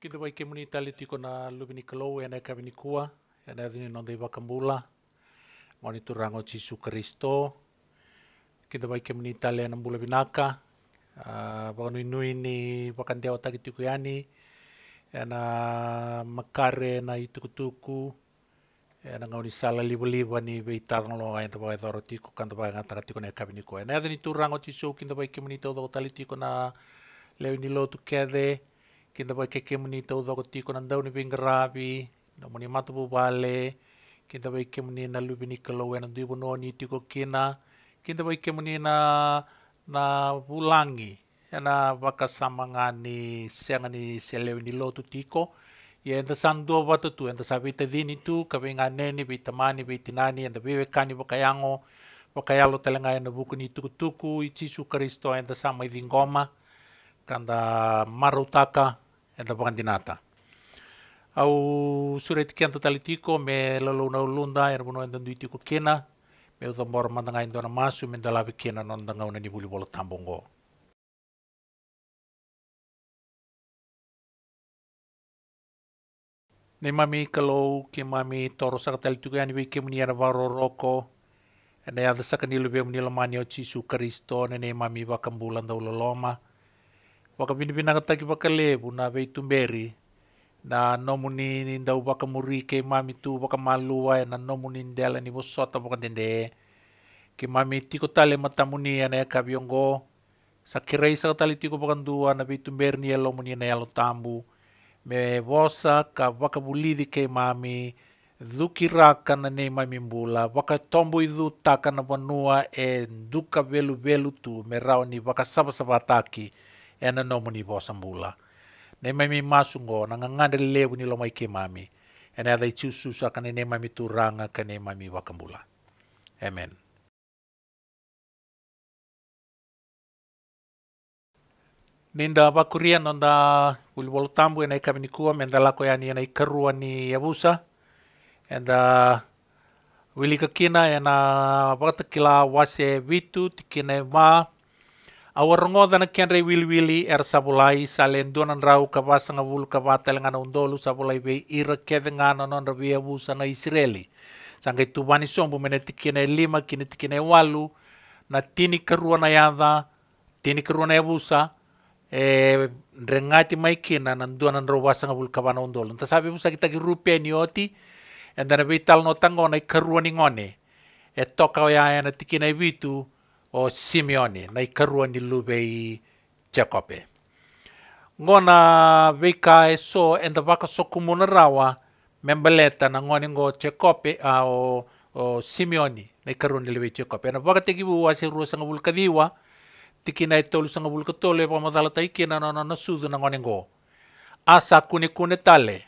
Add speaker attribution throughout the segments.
Speaker 1: Kita wai ke muni tali tiko na lubini ni kalou e nei kawini kua, e wakambula, moni turango Kristo, kita wai ke muni tali e nambula binaka, uh, inu ini wakan dia otaki yani, e na makare na itu kutuku, ena na ngauni sala libu ani wai tarno lo ngai tawa wai dhoro tiko, kan te wai ngataka tiko kua. E turango cisu kita wai ke muni tau dhau tiko na leo lo tu kede, kita bai keke muni tau doko tiko nan dauni bing rabi, na muni matu bu bale kinta bai ke muni na lubi ni kalau wena dui bu noni tiko kina kita bai ke muni na na bulangi na baka samangani siangani selewi ni lotu tiko ia enta sandua wata tu enta sabi dini tu ka be neni be be tinani enta be kani bakayango bakayalo telenga enta buku ni tuku tuku i cisu kristo enta sama i dingoma kanda marutaka Entah τα παγαντινάτα. Au suretikian totalitiko me lalu na ulunda er bono endan duiti kena me uta mor mandanga indona masu me dalavi kena non danga una nibuli bolo tambongo. Nei mami kalau ke mami toro talitiko yani e be ke muniara varo roko ene ada sakani lebe munila mani o cisu kristo ne nei mami vakam bulan dauloloma. loloma wakapinipinakataki pakalevu na veitumeri na nomuni ni dau vakamuri muri mami tu baka ena na nomuni dela ni vosota vakadede dende mami tiko tale matamuni ena ka biongo sa kirei sa tiko vakadua na bitu ni elo muni na elo tambu me vosa ka vakavulici bulidi ke mami duki raka na nei mami mbula baka tombu taka na vanua e duka veluvelu tu me rao ni baka sabasaba ataki ena no muni bo sambula. Ne mai mi masungo na nganganda lewu ni lomai ke mami. Ena e dai chusu sa ne mami turanga ne mami wakambula. Amen. Ninda bakuria nonda tambu ena kua, menda lako yani e ena ikarua ni yabusa. E Enda wili kakina ena vatakila wase vitu tikine maa ken kenre wilwili er sabulai salen donan rau kapas ngabul kapatel ngana undolu sabulai be ira ngana non rabia na israeli sangai tubani sombu menetikene lima kini walu na tini kerua na yada tini keruana na yabusa e rengati maikina na donan rau basa ngabul kabana undolu sabi busa kita girupe nioti endana be tal no tangona karua ningone e toka ya e na tikine bitu o Simeone na ikarua ni lubei Jacobe. Ngona e so enda waka so kumuna rawa membeleta na ngoni ngo Jacobe a o, o Simeone na ikarua ni lubei Jacobe. Na waka teki vua se rua sanga diwa tiki na itolu sanga tole wama taiki na nana na sudu na ngoni ngo. Asa kune kune tale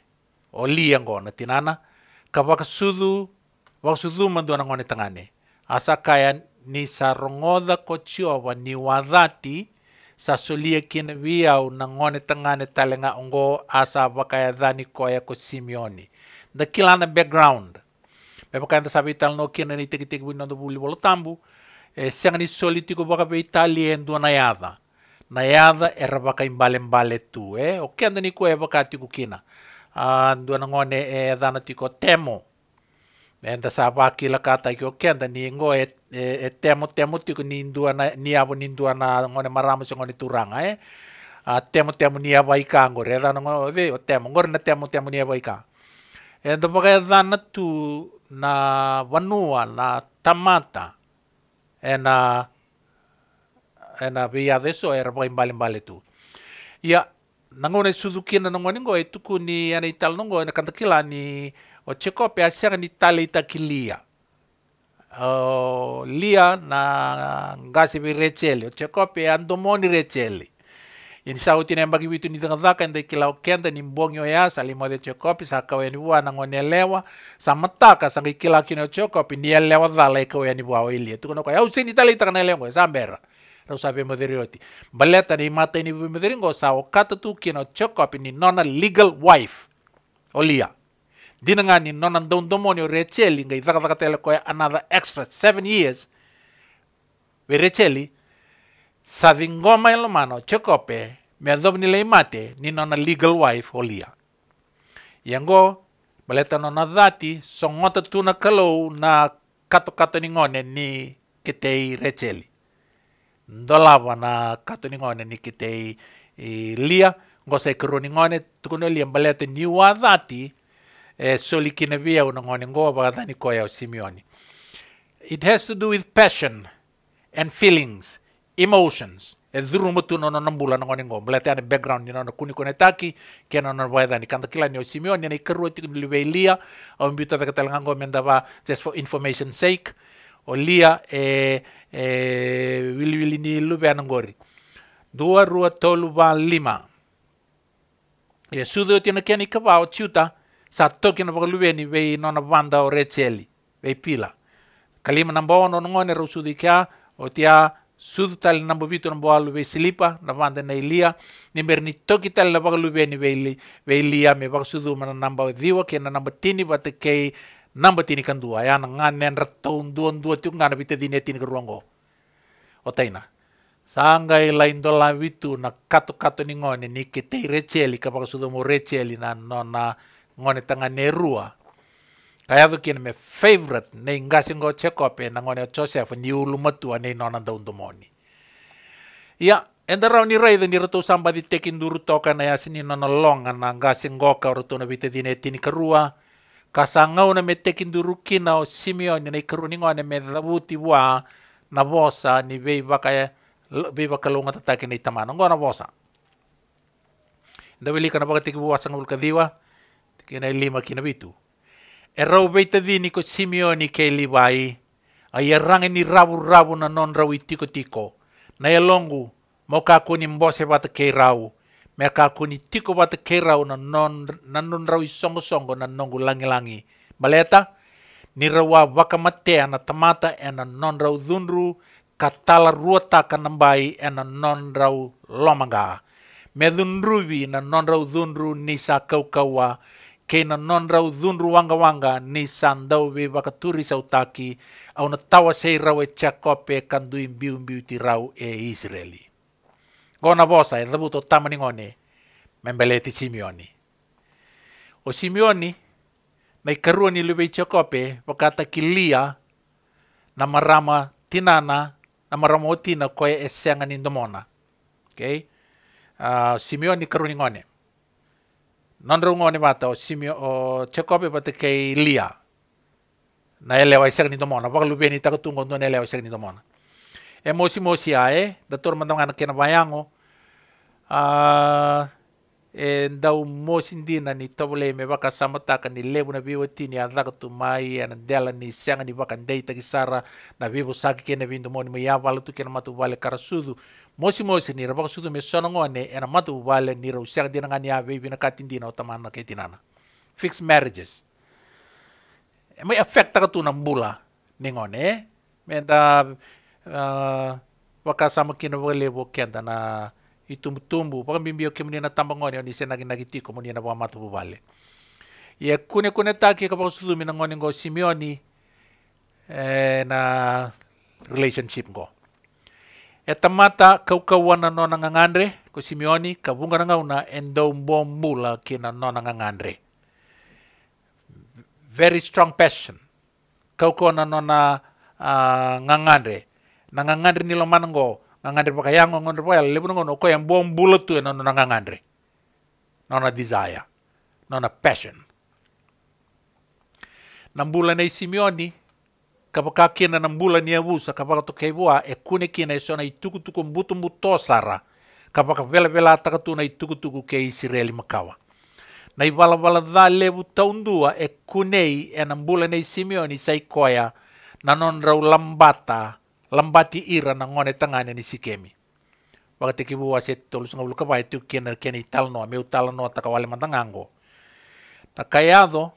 Speaker 1: o lia na tinana ka waka sudu waka sudu mandu na ngone tangane. Asa kayan ni sa rongoda ko chiowa ni wadhati sa sulia kina viau na ngone tangane talenga ongo asa wakaya dhani koya ko simioni Da kilana background. Beba kanda sabi tal no kina ni tiki tiki wino do buli bolo tambu. E, Senga ni solitiko baka be Italia en dua nayada. Nayada era baka imbale mbale tu. Eh? O kenda ni e baka tiku kina. Uh, dua na ngone e eh, dhana tiko temo. enda sa la kata ki ningo ni ngo e, e, temo temo ti ko ni ndua na ni ni ndua na ngone marama se ngone turanga e a temo temo ni abu ika ngo da ngo ve o temo ngor na temo temo ni abu ika enda pake na tu na wanua na tamata ena ena e na via deso e rapai bale mbali tu ia nangone suzuki na ngo e tuku ni ana ital ngo e na kantakila ni o pe asiaga ni tala itakilia o lia na ngasi vi rechele o pe andomoni rechele ini sauti na mbagi vitu nidhakadhaka nda kila kenda ni mbongi o yasa limo de chokopi sa kawe ni wa lewa sa mataka sa kila kino chokopi ni lewa elewa dhala ikawe e ni wa ilie e tukono kwa yausi ni talita kana elengo e sa mbera rau sa be moderioti baleta ni mata ni be moderingo sa okata tu kino chokopi ni nona legal wife olia dinangani non andon domonio recheli nga zaka koya another extra seven years we recheli sa dingoma elomano ya chekope me adobni leimate ni non legal wife olia yango baleta non a dati songota tuna kalou na kato kato ningone ni ketei recheli ndolava na kato ningone ni ketei eh, lia ngosa ikuruningone tukuno lia baleta wa dati e eh, solikinevia unangonengoa vakathanikoya simioni it has to do with passion and feelings emotions e edhurumo tu nono nambula nangonengo mleteane background ninono kunikonetaki kenanono vaethani kanta kila nio simioni na ikaruoti liveilia aumbiutatakatalngango va just for information sake o olia e e wiliwili ni lube anangori dua rua tolu va lima e sudho tina keni kavao chiuta sa tokina bakalueni vei nona banda o recheli vei pila kalima namba ono nongone ro sudikia o tia sudu tal na bovito na boalu vei silipa na vanda na ilia ni merni toki tal na bakaluveni vei vei lia me bakasudu mana namba e diwa ke na namba tini batekei namba tini kandua ya na nganen rataun duan dua tiuk ngana bita dine tini keruango o taina sangai lain dola witu na kato kato ni ngone ni ke recheli ka bakasudu mo recheli na nona ngone tangane rua kaya viki me favorite ne ngasi ngo cheko pe na ngone Joseph ni ulu ane nona daundu moni ya endarau ni raida ni ratu samba di tekin duru toka na ya ni nona longa na ngasi ngo ka ratu na vite dine tini karua kasangau na me tekin duru kina o ni na ikaru ni ngone me dhabuti wa na vosa ni vei ya vei vakalunga tataki ni tamano ngona vosa Dawili kana bakatiki ka ulkadiwa, Tena lima kina bitu. E rau beita dini ko simioni ke liwai. Ai e ni rabu rabu na non rau i tiko tiko. Na e longu mo ka ni mbose bata ke rau. Me ka ni tiko bata ke rau na non, na non rau i songo songo na nongu langi langi. Baleta, ni wa waka matea na tamata e na non rau dhundru ka tala ruata ka nambai e na non rau lomanga. Me dhundruwi na non rau dhundru nisa kau kaua kena non rau dhunru wanga wanga ni sandau be wakaturi sautaki au na tawa sei rau e chakope kandu imbiu ti rau e Israeli. Gona vosa e dhabuto tamani ngone membeleti Simeoni. O Simeoni na ikarua ni lewe chakope wakata kilia na marama tinana na marama otina koe e senga ni ndomona. Okay? Uh, Simeoni karuni ngone. non reungo animata o simio o Chekhov pa te lia na ele vai ser nito mona baka lubi ni takatungo ndo ele vai ser nito mona e mosi mosi ae da tur mandam ngana kena bayango uh, ah, e ndau mosindina ni tawale me waka ni lebu na vivo tini a mai ana dela ni sianga ni waka takisara na vivo saki vindu moni mo ya kena matu wale karasudu mosi mosi ni rabaka sudu me sonongo ena ana matu wale ni rau sianga dina ngani a ya na o tamana ke fix fixed marriages e mai affect taka tu na mbula ningone me da uh, waka sama kina kenda na itumtumbu paka bimbio ke munina tambangoni oni sena ginagitiko munina wa matu bubale ia kune kune taki ka pakusudumi na ngoni go Simioni eh, na relationship go e tamata kaukauana no na ngangandre ko Simioni ka bunga na ngauna endo bombula mula kina no na ngangandre very strong passion kaukauana no ah, na uh, ngangandre na ngangandre nilo manango ngangandre pakayango ngondre poyala lebuno ngono ko yang bom bulatu no no ngangandre nona desire nona passion nambula na isimioni kapaka kina nambula ni avusa kapaka to keibua e kune kina esona ituku tuku mbutu mbuto sara kapaka vela vela ataka tu na ituku tuku ke Israeli makawa na ivala vala dha levu taundua e kunei e nambula saikoya na non lambati ira na ngone tangane ni sikemi wakati kibu wase tolus ngabulu ka bai tuk kien kien tal no meu tal no ta kawale mantangango ta kayado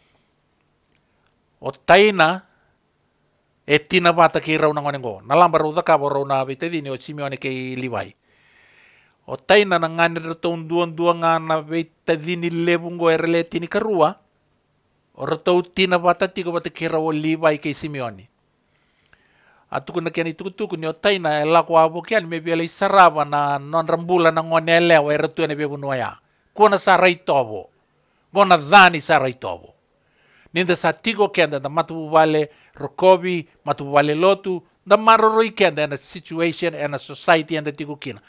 Speaker 1: o taina e tina bata ki rau na ngone ngo na lamba rau daka bo rau na bite dini o simione ke liwai o taina na ngane rotoun duan duan ngana bite dini lebungo erele tini karua o rotou tina bata tiko bata ki rau o liwai ke simione atuku na e ya. kian itu tuku ni otai na ela kian me na non rambula na ngone ele wa era tu ne be kunoya kuna sarai itobo gona zani sarai itobo ninda tigo kenda da matu vale rokobi matu vale lotu da maroroi kenda and a situation and a society and a kina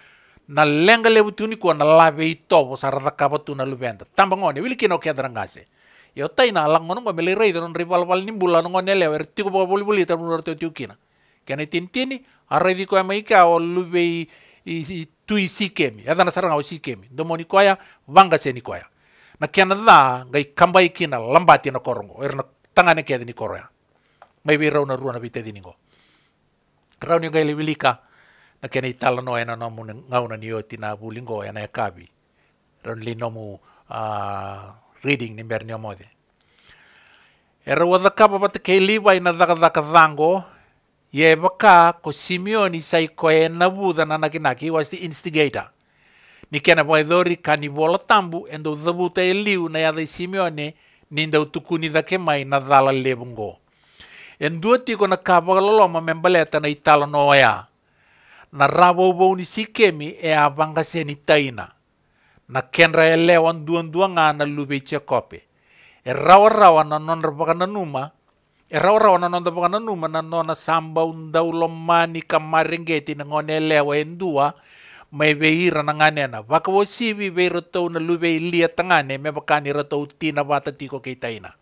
Speaker 1: na lenga levu tuni kuna na lave itobo sara da kaba tamba ngone wili kina kenda rangase yo tai na alang ngono ngomele rei don rival val nimbula ngone ele wa era tiku boli boli ta munor te kina. kenaitinitini araithikwa maika oluvei tu isikemi ethana sara ngao sikemi ni kwaya vanga ni kwaya na kiana dha ngai kamba ikina lambati na korongo tanga ne kia ni koroya mai vi rauna ruana vite di ningo rauni ngai liwilika na kiana itala no ena no mun ngauna oti na bulingo ena na e kabi rauni linomu uh, reading ni mberni omode Era kapa pata kei liwa ina dhaka dhaka dhango yebaka ko Simeoni sai koe na buda na nakinaki was the instigator. Nikena waidori kani bola tambu endo zabuta e liu na yada Simeoni ninda utukuni dake mai na dhala lebungo. Endua tiko na kapagaloloma membaleta na itala noya. Na rabo uboni sikemi e avanga seni taina. Na kenra elewa nduanduanga na lube iche kope. E rawa rawa na nonra baka na numa erawrawananonda wakananuma ano, ano, nanona samba undaulomani kamarengeti nangonelewa endua meveira nanganena vakavosivi veiratau na luveilia tangane me vakani ratau tina vatatiko keitaina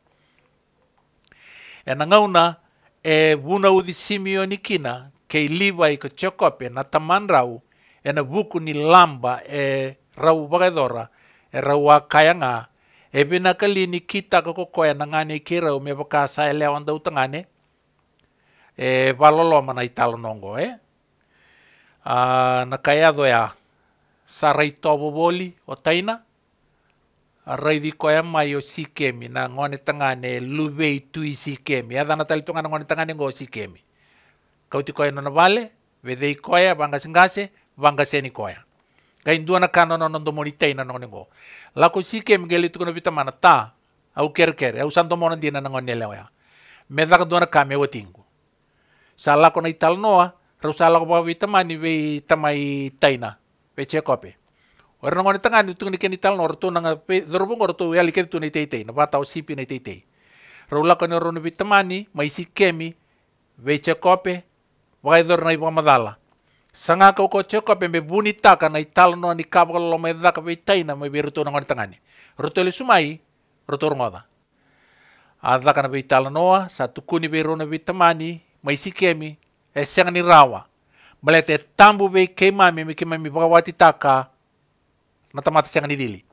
Speaker 1: e nangauna e eh, vunaudi simionikina kei livai ka jokope na taman rau e eh, na vuku ni lamba e eh, rau vakadora e rau a kayanga e pina kalini kitaka kokoe na ngane kirau me baka sa elewa ndau tangane e valolo mana italo nongo e eh? a na kaiado ya sarai tobo boli o taina a raidi koe mai o sikemi na ngone tangane luvei tui sikemi a dana talitonga na ngone tangane ngo sikemi kauti koe nona vale vedei koe vanga singase vanga seni koe na kanono nondomoni taina nongo lako sike mgeli tukono pita mana ta au kerker au santo mona dina na ngone lewa ya meza ka dona kame watingu sa lako na ital noa rau sa lako bawi tamani we tamai taina we chekope Orang ngone tengah ni tukni keni tal nor tu nanga pe dorobong ngor tu yali keni tu ni tei tei na batau sipi ni tei tei. Rola kono rono bitamani mai si kemi veche kope wagai dor nai pamadala sanga ko ko cheko pembe bunita kana italo ni kabo lo meda ka beitaina me biruto na ngone tangani roto le sumai roto ngoda adha kana beitalo sa tukuni kuni berona bitamani mai sikemi esang ni rawa balete tambu be kemami me kemami bagawati taka na tamata sang ni dili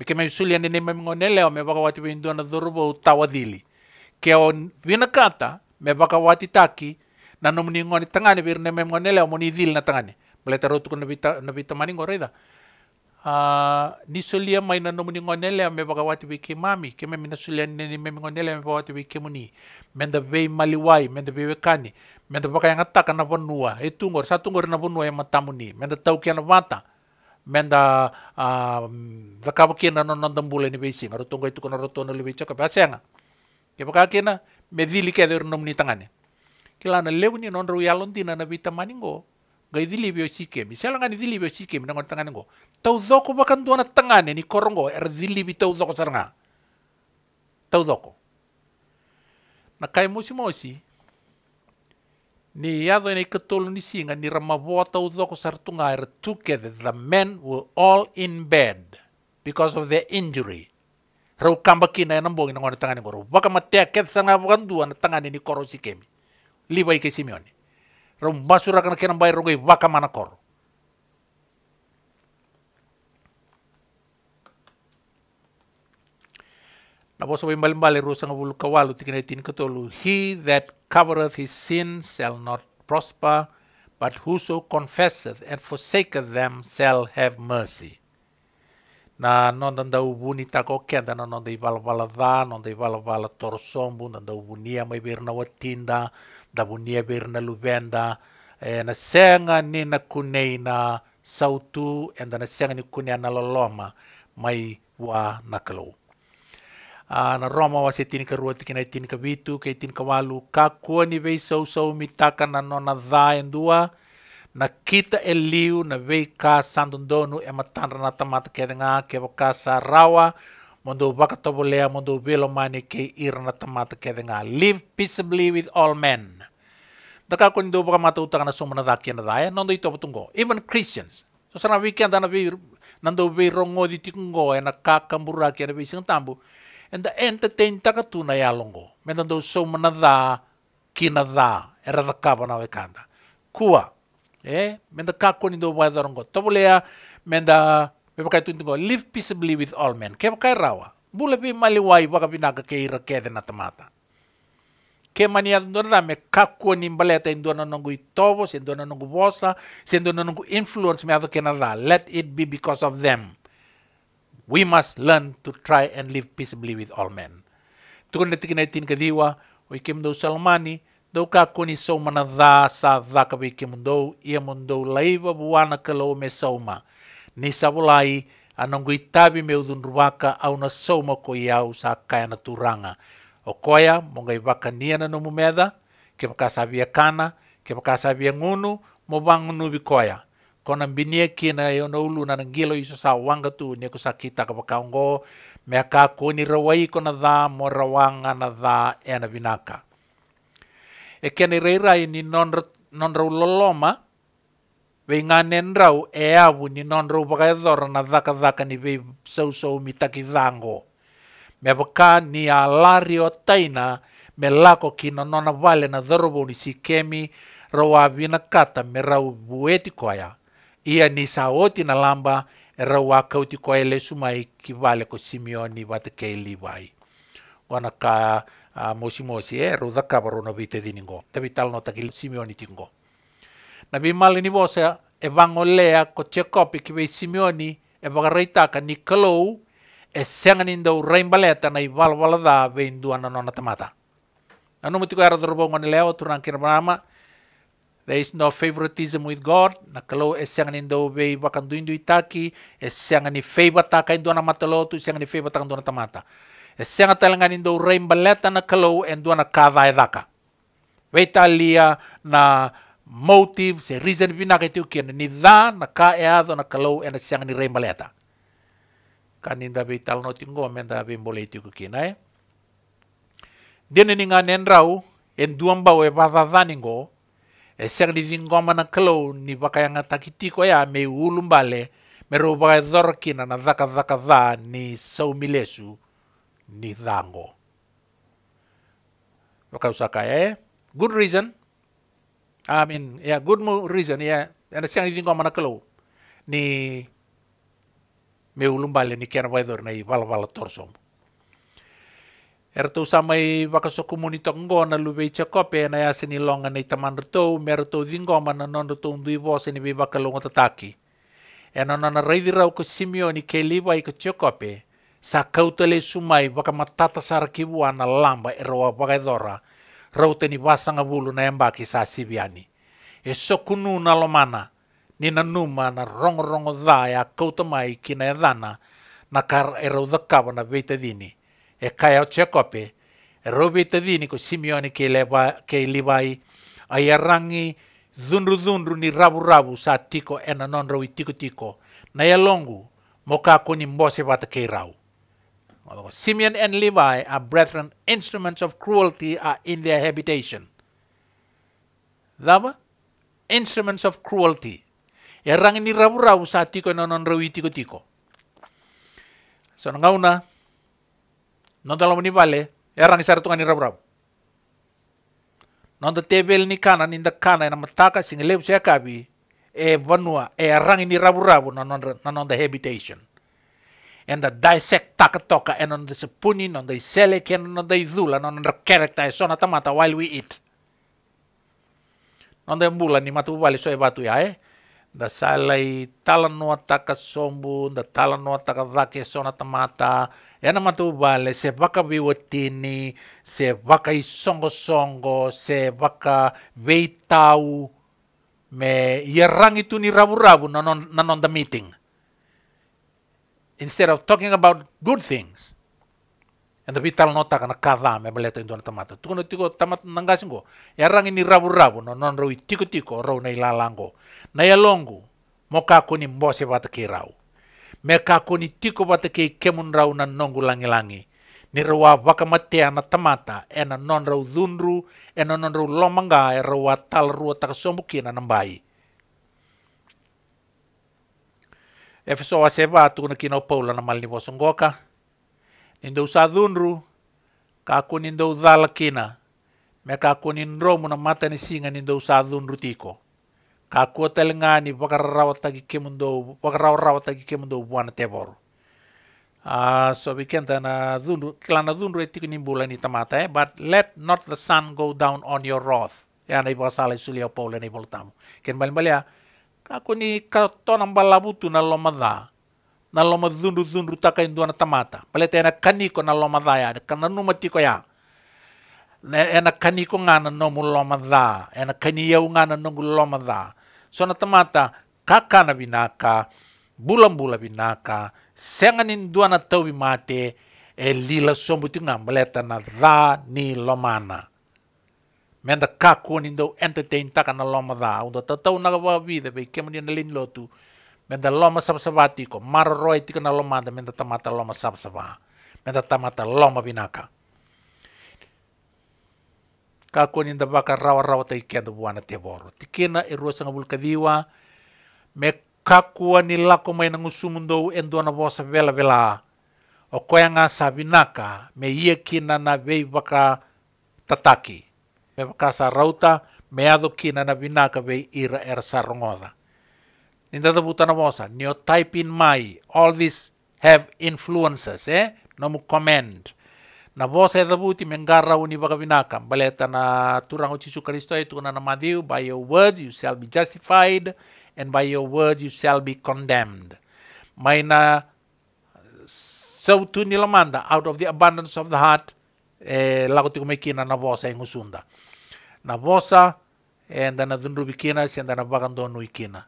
Speaker 1: me kemami suli ane ne me ngone leo me bagawati be tawa dili ke on vinakata me bagawati taki na nom ni ngoni tangani bir ne mem ngone leo moni dil na tangani mele taro tu na bita na bita mani ngore da a ni ah, solia mai na nom ni ngone leo me baga wati wiki mami ke me mina solia ne ni mem ngoni leo me baga wati wiki muni men da maliwai men da wekani men da yang ngata na vonua e tungor sa tungor na vonua e matamuni men da tau ke na mata men da vakava kina no non dambule ni beising na tunggai tu kono rotono chaka ke medili ke der nom tangane kilana lewni non nonro yalon tina na vita maningo ga idili bio sike mi sela ngani idili bio sike mi nangon tangan ngo tau zoko bakan na tangane ni korongo er dili bi tau zoko sarnga tau zoko na kai musi mosi ni yado ni ketol ni singa ni ramaboa tau zoko sartunga er together the men were all in bed because of their injury Rau kambakina ya na nambongi na ngona tangani ngoro. Baka matea ketsa ngabukan dua na tangani ni koro si kemi. Liway kay Simeone. Rong basura kana kena bay rogay waka kor. Na boso bay malimbali rusa nga bulu kawalu tikinay tin katolu. He that covereth his sins shall not prosper, but whoso confesseth and forsaketh them shall have mercy. na nonda da ubuni tako kenda na nonda i vala vala da, nonda i vala vala torsombu, nonda ubunia mai birna watinda, tinda, davuniaveri e, na luvenda eh, senga ni na kunei na sautu enda nasenga ni kunei na loloma mai wa na kalou uh, na Roma wa se tini ka rua tiki nai tini ka vitu, kei tini ka walu, ka kua ni vei sau sau mitaka na nona dha e ndua, na kita e liu na vei ka sandondonu e matandra na tamata ke denga ke waka sa rawa, Mundu pakatopulea mundu vilomani ke irna tamata ke denga. Live peaceably with all men. Daka kun du baka mata utaka na sumana daki na daya, nondo ito patungo. Even Christians. So sana weekend ana vi nando vi rongo di tikungo e na kakambura ki ana vi sing tambu. And the entertain takatuna ya longo. Mendando sumana da kina da era da kaba na wekanda. Kua. Eh, menda kakoni do bai darongo. Topulea menda Pepkai tuntungo, live peaceably with all men. Ke pakai rawa. Bula pi maliwai waka pinaga ke ira ke de natamata. Ke mania ndona me kakua nimbaleta indona nongu itovo, sendona nongu vosa, sendona nongu influence me ado Canada. Let it be because of them. We must learn to try and live peaceably with all men. Tukun na tikinay tin kadiwa, o ikim do salmani, do kakua ni sauma na dha sa dha kabi ikim do, ia mundo laiva buwana kalau me sauma. ni savulai me meu dunruwaka au na sauma ko iau sa kaya na turanga. O koia mongai waka na no mumeda, ke makasavia kana, ke makasavia ngunu, mo bi koia. Kona mbinia kina yo na ulu na ngilo iso sa wanga tu ne ko sakita ka pakaongo me ka ko ni rawai ko na dha mo rawanga na dha ena vinaka. E kene reirai ni non non loloma, nenrau e avu ni nonrou vakaethora na cakacaka ni vei sausau me vaka ni o taina me lako kina nona vale na dhorobou ni sikemi a kata me rau vueti koya ia ni saoti na lamba e rau koya le sumai ki vale ko simioni vatekei livai gona ka uh, mosimosi e rou dhakava na veitediningo tavitalno takili simioni tingo na vimali ni vosa evangolea ko Jacob ki be Simeoni e bagarreita ka Nicolou e senganin dau raimbaleta na ivalvalada be induana nona tamata. Anu mutiku era dorbo ngone leo turan kira brama. There is no favoritism with God. Na kalau e senganin dau be bakanduindu itaki e sengani feibata ka induana matalo tu sengani feibata ka na tamata. E senga talanganin reimbaleta na kalau e na kada edaka. Veita lia na motive se reason vinaka na ketu kian ni dha na ka e ado na e ena siang ni rei maleta kaninda be tal no tingo menda be mbole tiku kina e dene nen rau en duamba we bazazani ngo e siang ni vingoma na kalo ni takiti ko ya me ulumbale ro bakai dor kina na dhaka dhaka dha ni saumilesu ni dhango wakausaka e good reason I mean, yeah, good reason, yeah. And siyang on ko manakalaw ni me ni kena weather ni iwalawala torsom. Erto sa may wakaso komunito ngo na lubei chakope na yasin ni longa na itaman rito, merto dingo man na non rito vose ni bibakalong tataki. E na na raidiraw ko simio ni keliwa i ko chakope, sa kautale sumai wakamatata sa lamba erawa wagaidora, rauteni vasangavulu na embaki sa siviani. E sokunu na lomana, na numa na rongorongo dha ya kauta mai kina e dhana na kar e raudhakawa na veitadini. E kai au tsekope, e rau veitadini ko Simeoni ke, lewa, kei liwai, a ia rangi dhundru dhundru ni rabu rabu sa tiko ena non rau i tiko tiko, na ia longu, mo ka mbose vata kei rau. Simeon and Levi are brethren, instruments of cruelty are in their habitation. Lava, Instruments of cruelty. Erang ini rabu-rabu saat tiko nonon rawi tiko-tiko. So na, non dalam ni vale, erang isa tungan ni rabu-rabu. Non tebel ni kanan, inda kanan, na mataka sing lebu saya kabi, e vanua, e erang ini rabu-rabu eh, eh, nonon the habitation. And the dissect takatoka and on the punin on the selek and on the dula on the character so na tamata while we eat. On the bula ni matu wali so ebatu ya eh. The salai talano taka sombu, da talanoa taka dake so na tamata. Ena matu wale se waka biwatini, se waka isongo songo, se waka veitau. Me ierang itu ni rabu-rabu nanon, nanon the meeting. instead of talking about good things. And the vital nota kana kada me beleta indona tamata. Tukono tiko tamat nangasingo. Yarang ini rabu-rabu no non roi tiko-tiko rau na ilalango. Na yalongu mo kakoni mbose bata ke rau. Me kakoni tiko bata ke kemun rau na nongu langi-langi. Ni rawa waka matea na tamata e na non rau dhunru e na non rau lomanga e rawa tal rua takasombuki e na nambai. Efeso fesoa seba atu na kino o paula na mali ni wasongoka nindou sa dhunru kaku nindou dhala kina me kaku ninromu na mata ni singa nindo sa dhunru tiko kaku o talinga ni wakararawa tagi kemundou wakararawa tagi kemundo buana teboro Uh, ah, so we na uh, dhunru, na dunru e tiku nimbula ni tamata eh? but let not the sun go down on your wrath. Ya na iba sala sulia paula ni bolu tamu. Ken bali bali kako ni katona ya. mbalavutu ya. na dha. na loma dhundu dhundu taka indua na tamata paleta ena kaniko na loma dha ya kana numa tiko ya na ena kaniko ngana nomu loma dha ena kani ngana nomu loma dha so na tamata kakana binaka Bulambula binaka sengan indua na tau mate e lila sombuti ngam paleta na dha ni lomana menda da ka kon entertain ta kana loma da un ta ta una wa vida be ke lin lotu menda loma sab sabati ko marroi ti kana loma da menda tamata loma sab saba men da tamata loma binaka ka kon bakar baka rawa rawa ta da buana te boro ti kena e rosa ngul me ka kuan ni lako mai na ngusumundu bosa vela vela o koyanga sabinaka me ia kina na vei baka tataki me kasa rauta me ado kina na vinaka ve ira er sarongoda. Ninda da butana mosa, nio type in mai, all these have influences, eh? Nomu comment. Na vosa e da buti mengarra uni baka vinaka, baleta na turango chisu karisto e tukuna na madiu, by your words you shall be justified, and by your words you shall be condemned. Maina na so tu nilamanda, out of the abundance of the heart, e lago tiko me kina na vosa e ngusunda. Na vosa e nda na dunrubi kina si nda na bagandonu i kina.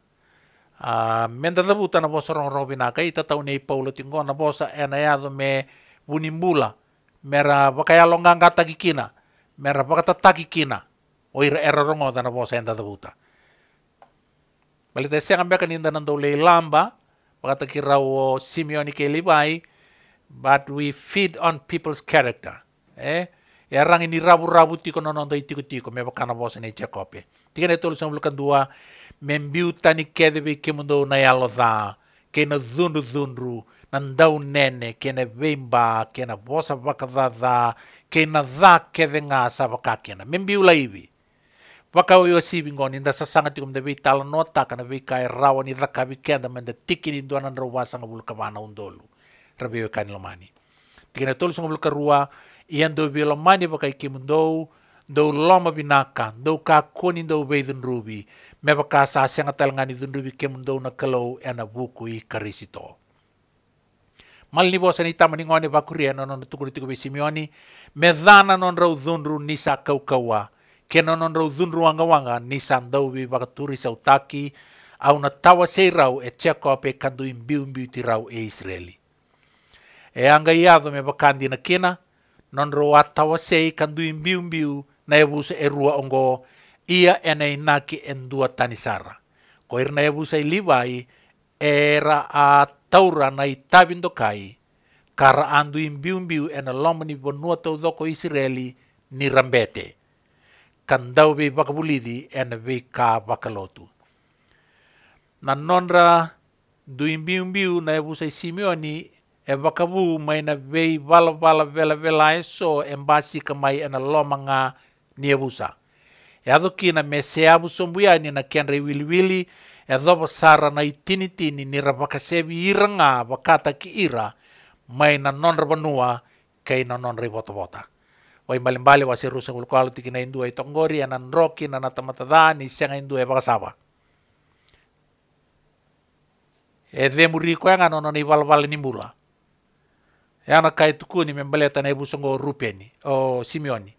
Speaker 1: Uh, menda dabuta na vosa rong robi na kai tatau nei paulo tingo na vosa e na yado me bunimbula mera wakaya longa ki kina mera wakata taki kina oira era rongo dana vosa e nda dabuta. Balita siang ambeka ninda nandou lei lamba wakata ki rau o Simeoni ke libai but we feed on people's character. eh erang ini rabu-rabu tiko nonon doi tiko-tiko me kana bosa nei chekope tika nei tolu sambulu kandua membiu tani kedebe ke mundo na yalo dha ke na dhundu na ndau nene ke na vimba ke na bosa vakadha dha ke na dha kede ngā sa vakakena membiu laivi Wakau iwa sibi ngoni nda sasanga tikum da vei tala nota kana vei kai rawa ni dhaka vi kenda menda tiki ni nduana ndrawa sanga bulu kavana undolu. Rabi iwa kani lomani. Tikina tolu sanga bulu karua ia do vila mani vaka kimun do do loma binakan do ka koni do weidun rubi me vaka sa senga telngani dun rubi kimun do na ena buku i karisito mal ni bosa ni tamani ngone bakuria no non simioni me dana non rau nisa kaukawa ke non non rau dunru anga wanga nisa vaka bi bakaturi sautaki au na tawa sei rau e tseko e pe kandu imbiu imbiu ti rau e Israeli. E anga iado me bakandi na kina, non roa tawa sei kandu imbiumbiu na ebusa e rua ongo ia ene inaki endua tanisara. Ko irna ebusa ilibai era a taura e na itabindo kai kara andu imbiumbiu ena lomani bonua tau doko Israeli ni rambete. Kandau bei bakabulidi ena bei ka bakalotu. E na nonra du imbiumbiu na ebusa e Simeoni e wakavu mai na vei wala wala vela vela e so e mbasi ka mai ana e loma ngā nievusa. E adho ki na me se avu sombuia ni na e dhopa sara na itini tini ni rawakasevi ira ngā wakata ki ira mai na non rawanua kei na non rewota wota. Wai malimbali wa se rusa ngulukwalu tiki na indua i tongori ana e nroki na natamatadha ni senga indua e wakasawa. E dhe murikoenga nono ni walwale ni kai tuku ni membeleta tana ibu songo rupeni o oh, simioni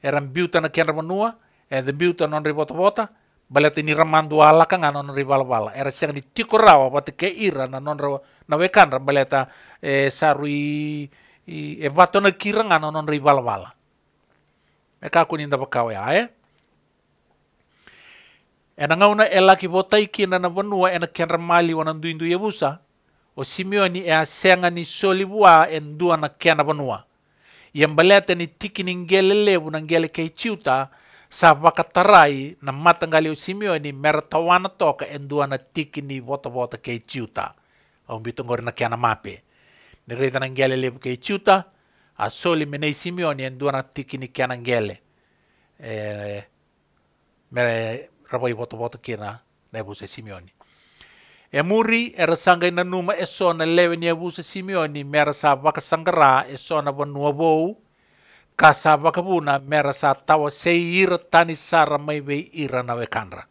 Speaker 1: eran biuta na kenra manua e the biuta non ribota bota balete ni ramandu ala kanga non ribala bala era siang di tikorawa pati ke ira na non rawa na wekan baleta e eh, sarui i e vato na kiranga non non ribala bala e ka ni nda bakawe ae eh? e na ngauna e laki botai kina na vanua e kenra mali wanan duindu yebusa o simioni e asenga ni soliwa e ndua na kena vanua. I mbaleta ni tiki ni ngele levu na ngele kei ciuta sa wakatarai na matangali o simioni mera tawana toka e ndua na tiki ni vota vota kei ciuta. Au mbitongori na kena mape. Ni reita na ngele levu kei ciuta a soli menei simioni e ndua na tiki ni kena ngele. Eh, mere rabai vota vota kena levu se simioni e muri era sanga ina numa e sona lewe ni abusa Simeoni mera sa waka sangara e sona wanua ka sa waka buna tawa seira tani sara mai wei ira na we kanra.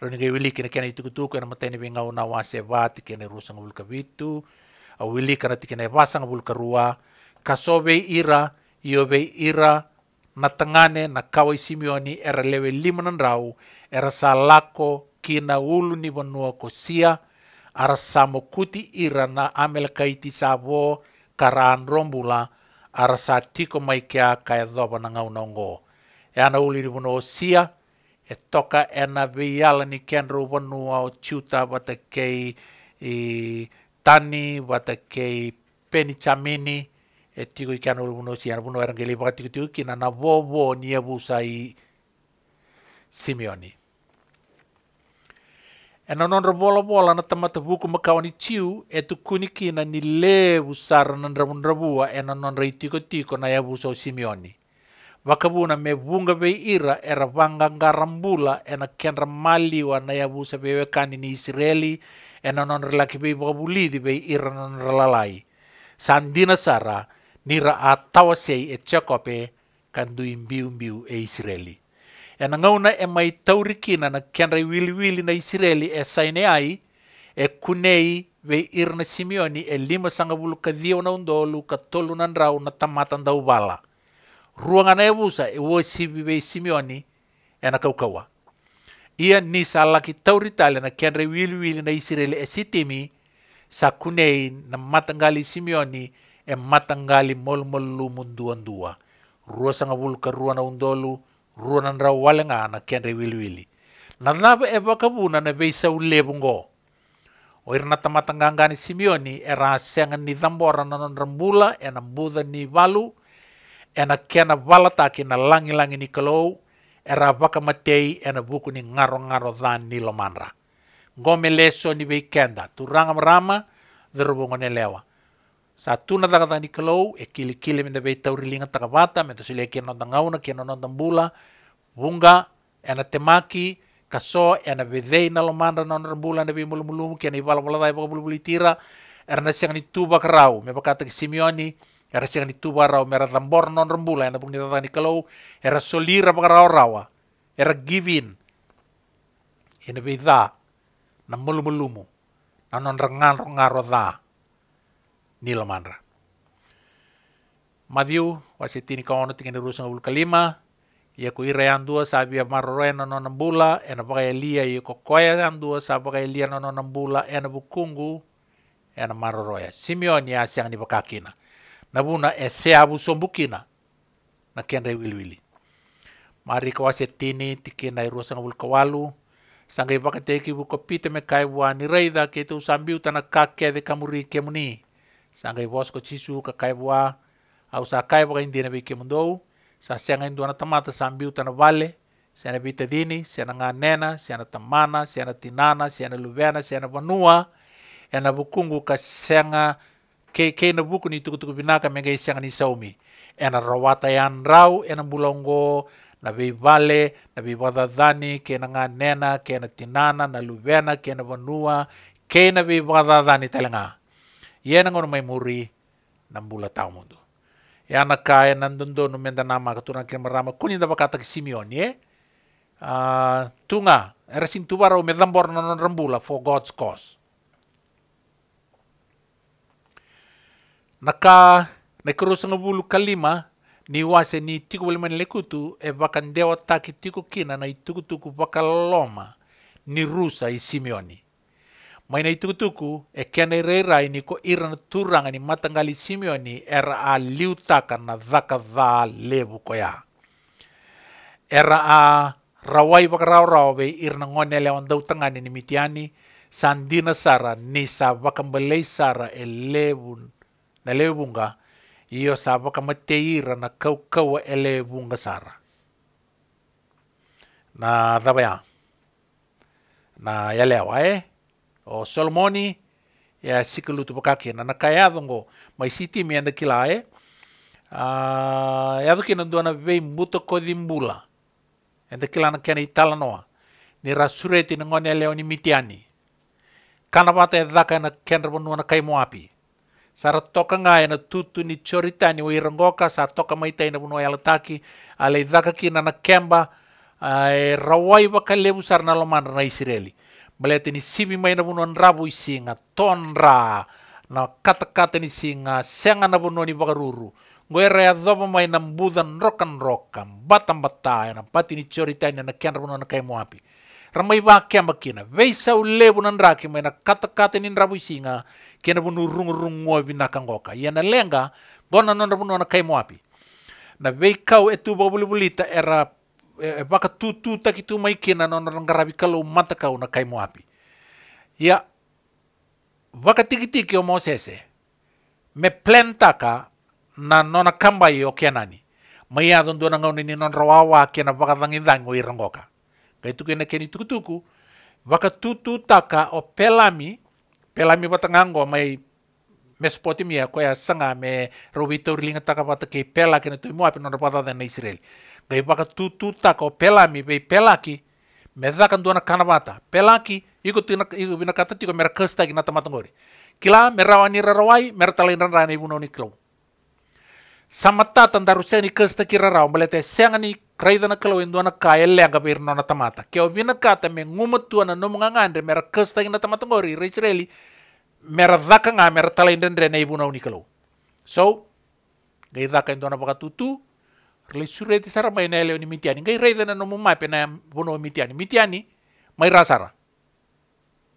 Speaker 1: Roni gai wili kina kena itukutuku ena matene we ngau na wase vati kena rusanga wulka vitu a wili kana tikina e wasanga wulka rua ka so ira iyo ira na tangane na kawai simioni era lewe limanan rau era sa lako kina ulu ni wanua kosia arsamo kuti irana na amel kaiti karan rombula ara tiko mai kia kai e dhoba na ngau nongo. E ana uli sia, e toka e na viala ni chuta kei i tani, wata kei peni chamini, e tiko i kiano uli ribuno o sia, ribuno erangeli wakati kutiuki na na vo e i ena non rabola na tamata makawan i ciu e tukuni kina ni levu sara na drabu-drabua e na non raitiko na yabusa o simioni vakavuna me vunga vei ira e ra vanganga rambula e na ken ra maliwa na yabusa vei ni e na laki ira na non ra lalai sandina sara ni ra a tawasei e cekope kan duimbiu e isireli e e na mai emaitaurikina na kendra iwiliwili na isireli e e kunei veiir na simioni e lima sangavulukazia na undolu tolu na nrau na tamata Ruanga na evusa e wosivi e vei simioni ena kaukaua ia ni sa laki tauritale na i wiliwili na isireli e sitimi sa kunei na matangali simioni e matangali molmolu munduandua rua sangavuluka rua na undolu ruanan rau walenga na ken re wili. na dhava e vakavuna na veisa u levungo o na simioni e ra asenga ni zambora na rambula e na buda ni valu e na kena valataki na langi ni kalou e ra vakamatei e na buku ni ngaro dha ni lomanra ngome leso ni veikenda turanga marama dhirubungo ne lewa Sa tuna daga tani kalau e kili kili mende bei tau rilinga taka bata minta sile kieno ngauna bula bunga ena temaki kaso ena bedei na lomanda nonton bula na bei mulu mulu kia ibala bala dai baka bulu bulu tira e na siang ni tuba karau me bakata ki simioni e na siang ni tuba rau mera tambor nonton bula ena bunga taka tani kalau e ra solira baka rau rawa givin giving ena bei dha na mulu na non rengan nilamandra. ಮದಿಯು wasitin kawono tingin rusa ngabul kalima ia ku ira yang dua sabi maroro eno no nambula eno ia koya yang dua sabi pakai lia no nambula eno bukunggu eno maroro ya simion siang ni pakakina nabuna ese abu sombukina na kenre wilwili mari ko wasitini tikina rusa ngabul kawalu sangai teki bu kopite me kai wani reida ke usambiu sambiu tanakake kamuri kemuni sangai wosko chisu ka kaiwa au sa kaiwa indi na biki mundo sa sianga indu na tamata sambiu tana vale siana bita dini nena nganena siana tamana siana tinana na luvena siana vanua ena bukungu ka sianga ke ke na buku ni tuku tuku binaka mega sianga ni saumi ena rawata yan e rau ena bulongo na vei vale na vei vadadani ke na nena ke na tinana na luvena ke na vanua ke na vei vadadani talanga mai muri ಏನಂಗ ಮೈ ಮೂರಿ ನಂಬುಲ ತಾವು ಮುಂದು ಯಾನ ಕಾಯ ನಂದೊಂದು marama ನಾಮ ಕತುನ ಕೆಮರಾಮ ಕುನಿಂದ ಬಕಾತಕ ಸಿಮಿಯೋನಿ tunga erasing tuwara o medambor non rambula for God's cause. Naka nekrus bulu kalima ni wase ni tiku wali mani lekutu e bakan dewa taki tiku kina na ituku tuku bakaloma ni rusa i simioni maina itukutuku e kene reira ini ko ira na turanga ni matangali simioni era a liutaka na dhaka dha ko ya era a rawai wakarau rau be ira na ngone le ondau tangani ni mitiani sandina sara ni sa sara e levu na nga iyo sa wakamatei na kaukaua e nga sara na ya na yalewa eh o Solomoni e a sika lutu pakaki na na kai adongo mai siti me kila e a e kina duana vei muto ko dimbula anda kila na kena itala noa ni rasureti na ngone leo ni mitiani kana bata e daka na kendra bonua na kai moapi sara toka nga na tutu ni choritani o irangoka sa toka maitai na bonua yalataki ale daka kina na kemba e rawai vakalevu sara na lomandra na isireli malete ni sibi mai bunon rabu isi tonra na kata-kata ni singa senga ya na bunon ni bakaruru gue rea zoba main na mbudan rokan rokan batam bataya na pati ni choritai na kian rabunon na kai muapi ramai ba kia makina veisa ulebu nan raki main na kata-kata ni rabu isi kian kena bunu rung-rung ngoi binakang goka ia na lenga gona non rabunon na kai muapi na veikau etu bulita era e waka tūtū mai kena no rangarawi kalau mataka una kai moapi. Ia, waka tiki tiki o Mosese, me plan taka na nona kambai o kenani. Mai a don dona ngauni ni non rawawa kena waka dangi dango i rangoka. Kai tuku kena keni tuku tuku, waka taka o pelami, pelami watangango mai Mesopotamia, koya sanga me rovito ringa taka wata kei pela kena tuimua pina rapata dana Israeli. ngai waka tutu tako pelami pei pelaki, me dhakan kana kanawata. Pelaki, iko tina iko bina kata tiko mera kasta gina Kila merawani rarawai mera talai ran rani buno ni klau. Samata rusia ni kasta kira raw malete sengani kraida na klau induana kaya e lenga bir nona tamata. Keo bina kata me ngumat tuana no mangangande mera kasta gina tamatangori reisreli mera dhaka nga mera lain ran rana buno ni klo So, gai zaka induana tutu le sure ti sara mai na ele mitiani ngai reza na nomu pena bono mitiani mitiani mai rasara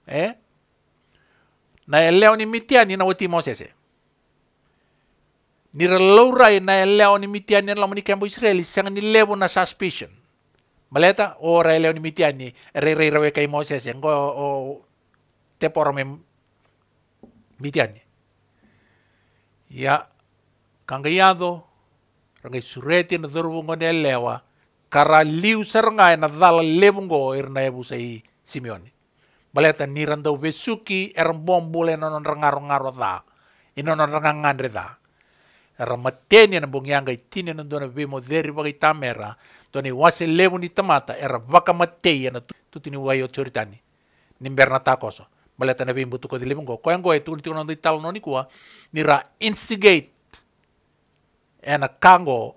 Speaker 1: eh na ele oni mitiani na wati mosese sese ni relourai na ele oni mitiani la moni kembo israeli sang ni lebo na suspicion maleta ora ele mitiani re rei rawe kai Mosese, sese ngo o te poro mitiani ya kangaiado rangai sureti na dhurbu ngo ne lewa kara liu sarangai e na dhala lebungo ngo e na ebu sei simioni. Baleta ni randau besuki eran bombole na non rangaro ngaro dha. Ino e non rangangandre dha. Era mateni na bungyanga itini na dona bimo dheri bagai tamera. Doni wase lebu ni tamata era vaka matei na tutini wayo choritani. Nimberna takoso. Baleta na bimbu tuko di lebungo. ngo. Koyango e tukuni tukono di noni kua. Nira instigate ena kango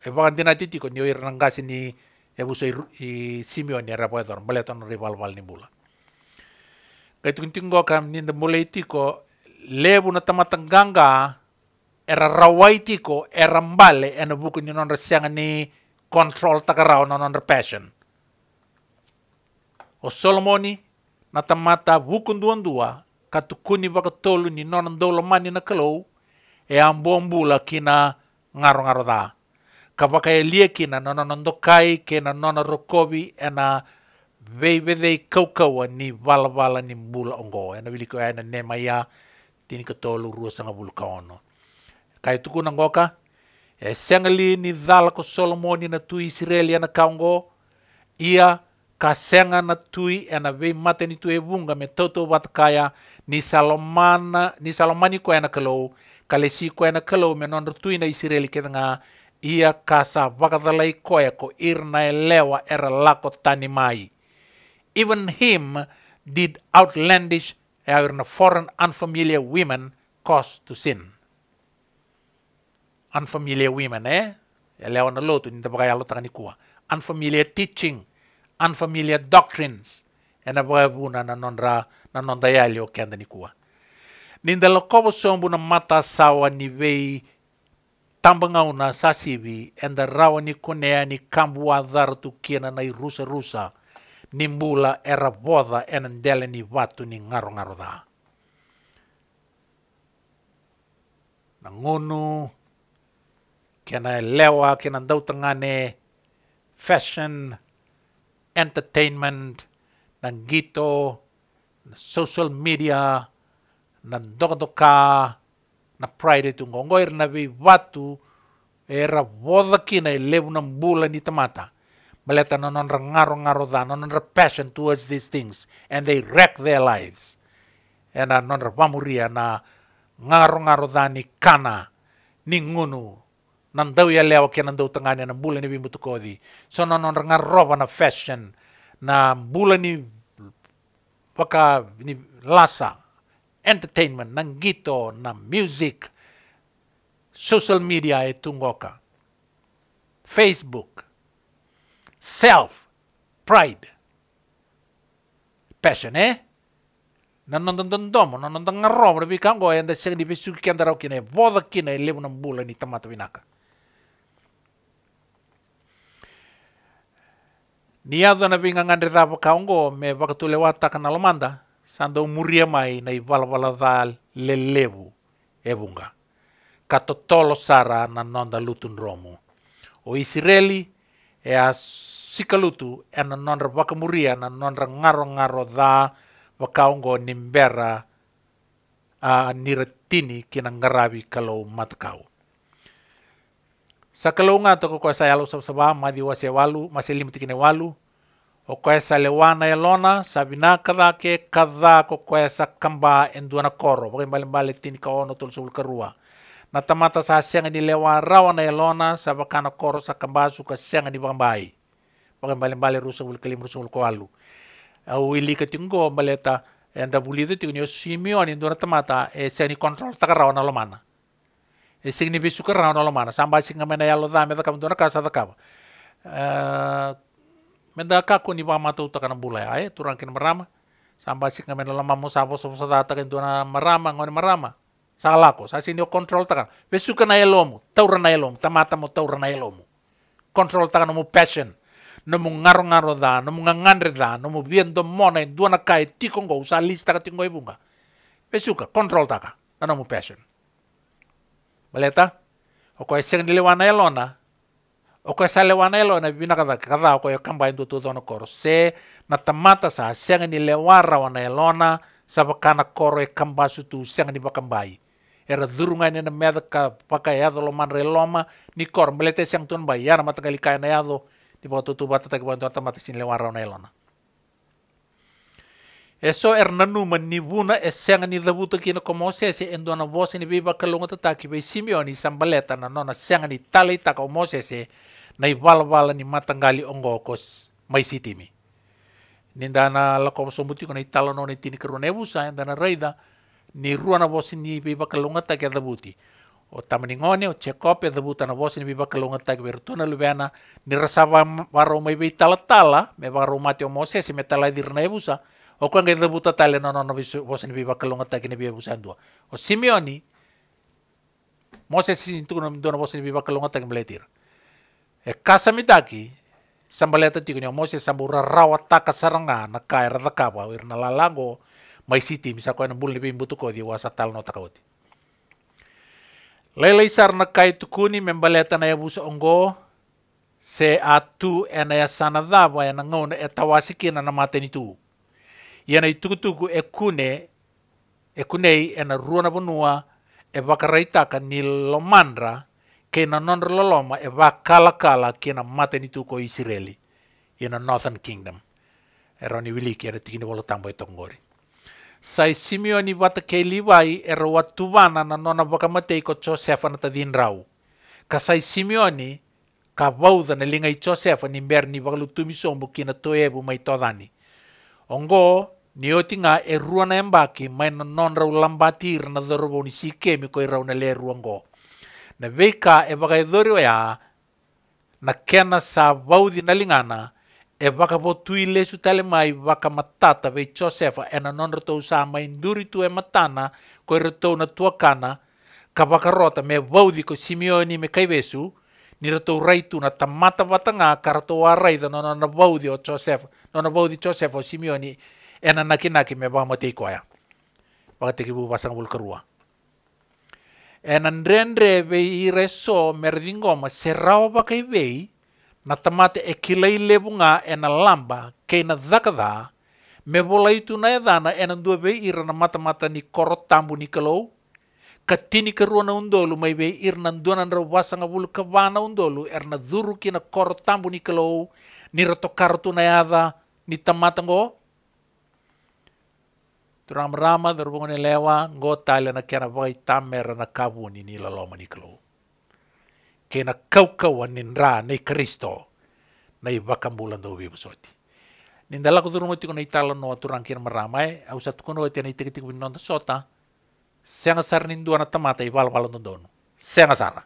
Speaker 1: e vagantina titiko ni oir nangasi ni e buso i simio ni rapoedor baleto no rival val ni bula kai tukun tingo kam ni nda mulai tiko lebu na tamatangganga era rawai tiko era mbale ena buku ni ani resianga ni control takarao non non passion o solomoni na tamata bukun duan dua katukuni baka tolu ni non dolo mani na kalau e ambon bula kina ngaro ngaro da. Kapa e lia ki na nono nondo kai ke na nono rokobi e na veivedei kaukaua ni valawala ni mula ongo. E na wiliko e na nema ia tini ka tolu rua sanga bulu ka ono. Kai tuku na ngoka, e sengali ni dhala ko Solomoni na tui Israeli na kaungo, ia ka senga na tui e na vei mate ni tui e wunga me tautou watakaya ni Salomana, ni Salomani ko e na kalou, kalesi ko ena kalau me non tuina isireli ke nga ia kasa wakadalai koe ko irna lewa era lako tani mai. Even him did outlandish and foreign unfamiliar women cause to sin. Unfamiliar women, eh? Lewa na lotu, ninta bagay alo tani kuwa. Unfamiliar teaching, unfamiliar doctrines, e na bagay buna na nonra, na nondayali o kenda ni kuwa. Nindalakova sombu na mata sawa ni vei tambangau na sasivi and the rawa ni konea ni kambu adhara tu kena na i rusa rusa ni mbula era boda ena ndele ni watu ni ngaro ngaro dha. Na ngunu, kena lewa, kena ndautangane, fashion, entertainment, ng gito, social media, na doka na Friday tu ngongoir na vi watu era boda kina elevu na mbula ni tamata. Maleta na non ra ngaro ngaro da, na non ra passion towards these things and they wreck their lives. and na non ra wamuria na ngaro ngaro da ni kana, ni ngunu, nandau ya lewa ke nandau tangane na mbula ni bimutu kodi, So na non ra ngarova na fashion, na mbula ni waka ni lasa, entertainment, ng gito, na music, social media e tungoka, Facebook, self, pride, passion eh? non non non domo non non non romo bi kango e anda sing di pisu ki andaro ki ne eh, boda ki ne eh, lebu non bula ni tamato vinaka ni na binga ngandre me bakatule lewata na lomanda sando muria mai nai valvala dal le levu e kato tolo sara na nonda lutun romo o isireli e a sikalutu e na nonda vaka muria na nonda ngaro ngaro da vaka ongo nimbera a niratini kina ngaravi kalo matkau sakalo ngato ko sa yalo sabsaba madi wase walu masilim tikine walu o koe okoesa lewana e lona savina kadha ke kada ko koe sa kamba en duana koro mbali mbali tini ka ono tol sa ulkarua na tamata sa senga ni lewa rawa na elona sa bakana koro sa kamba su ka senga ni bakambai mbali mbali rusa ulkalim kalim rusa ul koalu au ili katingo baleta enda bulida tingo niyo simio ni duana tamata e seni kontrol control na lomana e significa suka na lomana samba singa mena yalo dhame dame da kam kasa da kaba eh, medakako ni tu takana bulai ai turang kin merama. Sampa sik ngamen lama sapo so sata kin tuna marama ngon marama salah ko sa sinio kontrol takan besuka na elomu taura na elomu tamata mo taura na elomu Kontrol takan mo passion nomu mo ngaro ngaro da nomu mo ngangandre da no mo viendo mona in duana kai tikongo usa lista ka tingo ibunga besuka kontrol taka na no passion baleta o ko eseng dilewana elona sale wanelo na bibina kada kadha okoyo kamba into dono koro se na tamata sa senga ni lewara wanelona sa pakana koro e kamba su tu senga ni pakambai era durunga ni na meda ka paka yado e loman reloma ni kor melete seng tun bai yana mata kali kaina yado ni pa tutu bata tak bantu tamata sin lewara wanelona Eso er ni manibuna e senga ni dabuta kina se sese en dona voz ni biba kalunga tataki sambaleta na nona senga ni talita se se nai walwala ni matanggali onggokos may sitimi. Nindana lakom somuti ko na italono na tinikarunebusa, nindana raida, ni ruana vosi ni biba kalungata ke dabuti. O tamaningone, o chekope ya dabuta na vosi ni biba kalungata ke bertuna lubeana, ni rasaba waro may bay talatala, me waro o mosesi, me talay dirnebusa, o kung ang dabuta tale no no no ni biba kalungata ke ni biba O Simeoni, Moses sintukunom na vosi ni biba kalungata ke e kasamidaki sambaleta tiko nyo mose sambura taka saranga na kaira takapa wir na lalango mai siti misa ko na bul lebih butu ko di wasa tal no takauti lele isar na kai tukuni membaleta na yabu ongo se atu ena ya sana dava ya e na ngona e tawasiki na na mateni tu yana itukutuku e kune e kunei ena ruana bonua e bakaraitaka ni lomandra kena nonrololoma e va kala kala kena matenitu ko Israeli ina Northern Kingdom. E roni wili ki ere tikini wolo tambo e tongori. Sai Simeoni wata kei liwai e roa tuvana na nona wakamatei ko Josefa na tadin rau. Ka sai Simeoni ka vaudha na linga i Josefa ni mber ni wakalutumi sombu kina toebu mai todani. Ongo ni oti nga e embaki mai na non rau lambatir na dorobo ni sikemi ko i rau na le na veika e wakaidhori ya na kena sa waudhi na lingana e wakapotui lesu tale mai wakamatata vei Josefa e na non rotou sa mai nduri tu e matana ko i rotou na tuakana ka wakarota me waudhi ko simioni me kaivesu ni rotou raitu na tamata watanga ka rotou araitha no nona waudhi o Josefa nona waudhi Josefa o Simeoni e na nakinaki me wakamatei koia. Wakatiki bu pasang bulkarua enandrendre be i reso merdingoma serraoba kai vei na tamate e kilai levunga ena lamba kei na dhakadha me bola itu e na edana ena dua vei ira na matamata ni koro tambu ni kalou ka tini ka ruana undolu mai vei ira na duana na wasanga bulu ka vana undolu er na dhuru ki na koro tambu ni kalou ni ratokaro tu na yadha ni tamata ngo Ramrama ni lewa go tale na kena vai tamera na kavuni ni laloma ni klo. Kena ni ninra nei Kristo nei vakambulan do vivo soti. Nin dala kudur mo nei tala no aturang kena maramai au satu kono te nei tiki tiki winon sota senga sar nin na tamata i valvalo no dono. Senga sar.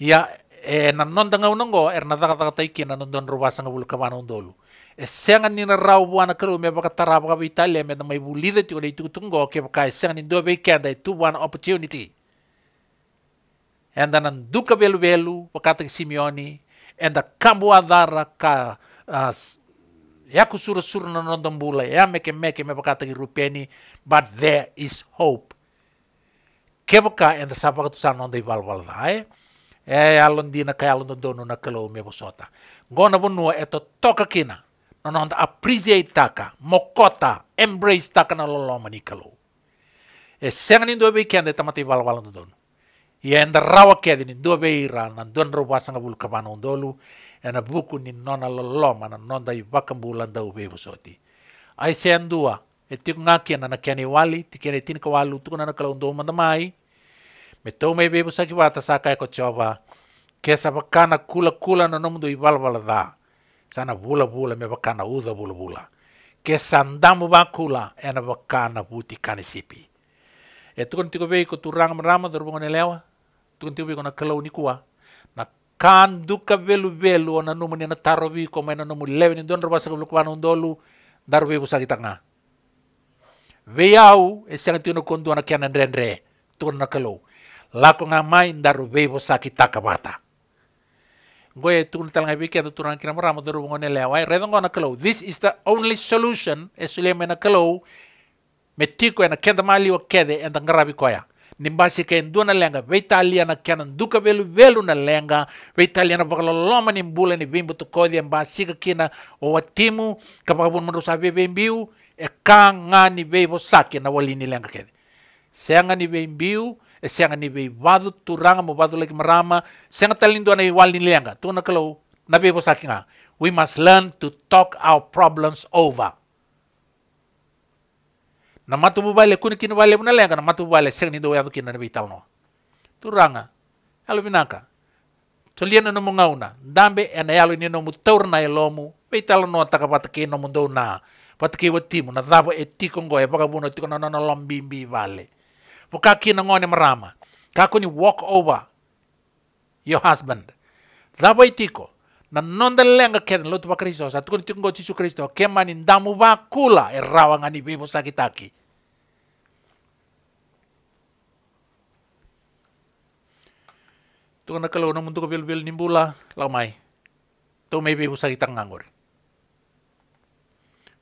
Speaker 1: Ia e na non tanga unongo er na daga daga taiki na non don rubasa ngabul kavana undolu. e senga ni na rau wana karu me baka tara baka Italia me na mai bulida ti ole tu tungo ke baka e senga ni do be kenda tu one opportunity enda nan duka belu belu baka tak Simeone enda kambu adara ka uh, yaku sura sura na ya meke meke me baka tak rupeni but there is hope ke baka enda sabaka tu sa nondai balbal dai e alon dina alon dono na kalau me bosota gona bonua eto toka kina nononta appreciate taka, mokota, embrace taka na lolo ni kalu. E senga ni dua kende tamati wal tu don. ye enda rawa kede ni dua ira na don wasa ngabul kabano undolu, e na buku ni nona mana non dai i bakambulan dau bei busoti. Ai sen dua, e tiku ngaki na na kene wali, kene tin kawalu tuku na na kalau undolu mandamai, me tau me bei busaki wata sakai ko coba, kesa bakana kula kula na nomudu i walwala sana bula bula me vakana uda bula bula ke sandamu bakula ena bakana buti sipi. e tu kon tiko be ko turang merama dorbo ngone lewa tu kon tiko be kona kelau ni kuwa na kan duka velu velu ona numu ni na tarobi ko mena numu lewe ni don robasa ko lukwana undolu darbe busa kitanga veiau e sanga tino kondua na kiana nrenre tu kon na kelau lako ngamai ndaru bebo sakitaka bata Gue tukun tal ngabi ke turan kira mara ma doru ngone lewa redon gona this is the only solution e suleme na metiko e na kenda mali kede and e ngarabi koya nimbasi ke nduna lenga ve italiana kena duka velu velu na lenga ve italiana bakaloloma ni mbula ni vimbo tu kodi ambasika e kina o watimu kapakabun manusa ve vembiu e ka ngani ve saki na lenga kede senga ni e seanga ni vei vadu turanga mo vadu like marama seanga talindu ana iwal ni lenga tuna kalau na bebo sakinga we must learn to talk our problems over na matubu bale kuni kini bale muna lenga na matubu bale seanga ni do yadu kina na vei talno turanga alo binaka toliana no munga una dambe ana yalo ni no mutaur na elomu vei talno takapatake no mundo na patake wa timu na dabo e tikongo e pakabuno tikono na lombimbi vale Pu kaki na ngone marama. Kaku ni walk over your husband. Zabaitiko, itiko. Na nonda lenga ken lotu wa Kristo. Sa tukuni tikungo chisu Kristo. Kema ni ndamu bakula. E rawa ngani bibu sakitaki. Tukana kalau namun tukabil-bil nimbula. Lamai. Tukumai bibu sakitang ngangori.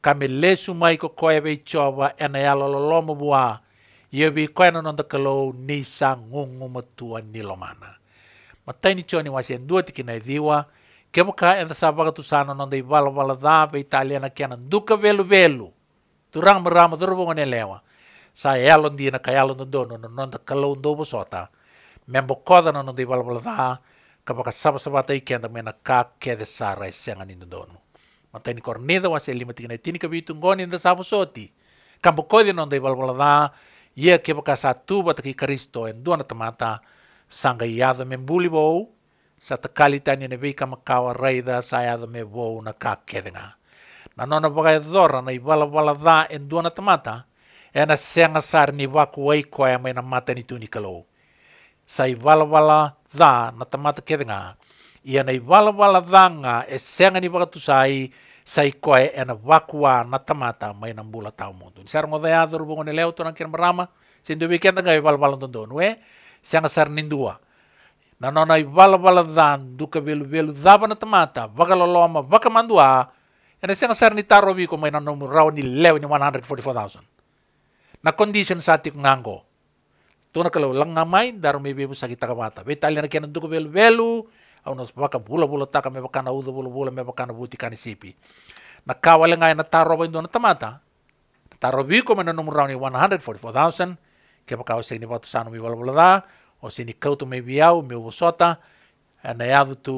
Speaker 1: kami lesu mai ko koe chova ena lo alololomo bua ia vi koe na nonda kalou ni sa ngungu matua nilomana. Matai ni choni wasi endua tiki na idhiwa, ke maka enda sabaka tu sana nonda i wala wala dhape i taliana kia na nduka velu velu, turang marama dhurubunga ne lewa, sa e alo ndina ka e alo ndono na nonda kalou ndobo sota, membo koda na nonda i wala wala dhape, ka sabasabata i kenda mena ka kede sara e senga ni Mata ni corneda wa se lima tingna tini kabi ngoni nda samu soti. Kampo kodi non dei balbalada ia ke baka satu bata ki karisto en duana tamata sanga iado me mbuli bou sa takali tani ne vei kamakawa raida sa iado me bou na ka kedenga. Na nona baka dora na i balabalada en duana tamata e na senga sar ni waku ai koe mai na mata ni tuni kalou. Sa i balabala da na tamata kedenga. iana i walawaladaga e sega ni vakatusai sai koe e na vakua na tamata mai na bula taumundu ni saragoceā dorobongo ni leo tona kina marama sendo weekend ga i valavaladodonu e eh? sega saraninidua na nona i valavalada duka velovelo dava na tamata vakaloloma vakamandua e na sega saranitaro viko mai na nomurau ni leo ni 144000 na condition sa tiko ngago tuna kalau lang ngamai daru mebe bu sakita kamata be tali na kenan duka auna waka bula bula taka me wakana uda bula bula me wakana buti kani sipi na kawale ngai na taroba indona tamata na taroba iko me na nomor rauni 144,000 ke pakau sini watu sanu mi wala bula da o sini kautu me biau me wosota eh, na yadu tu